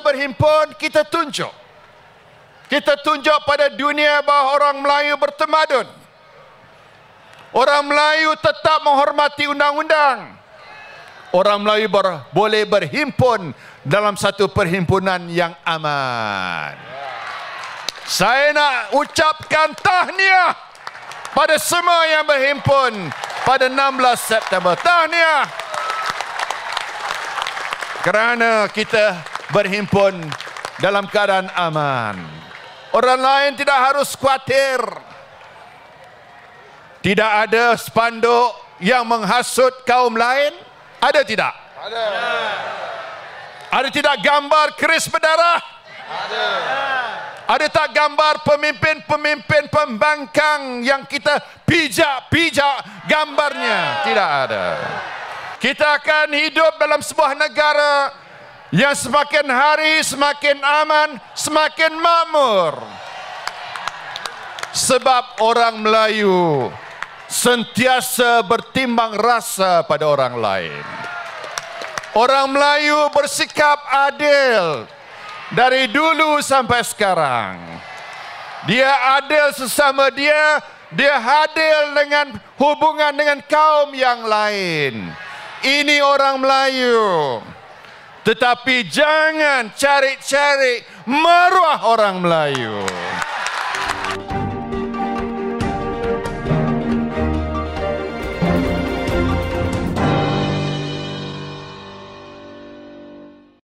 berhimpun kita tunjuk kita tunjuk pada dunia bahawa orang Melayu bertemadun orang Melayu tetap menghormati undang-undang orang Melayu ber, boleh berhimpun dalam satu perhimpunan yang aman saya nak ucapkan tahniah pada semua yang berhimpun pada 16 September tahniah kerana kita berhimpun dalam keadaan aman. Orang lain tidak harus khawatir. Tidak ada spanduk yang menghasut kaum lain. Ada tidak? Ada. Ada tidak gambar keris berdarah? Ada. Ada tak gambar pemimpin-pemimpin pembangkang yang kita pijak-pijak gambarnya? Tidak ada. Kita akan hidup dalam sebuah negara yang semakin hari semakin aman, semakin makmur. Sebab orang Melayu sentiasa bertimbang rasa pada orang lain. Orang Melayu bersikap adil dari dulu sampai sekarang. Dia adil sesama dia, dia adil dengan hubungan dengan kaum yang lain. Ini orang Melayu. Tetapi jangan cari-cari meruah orang Melayu.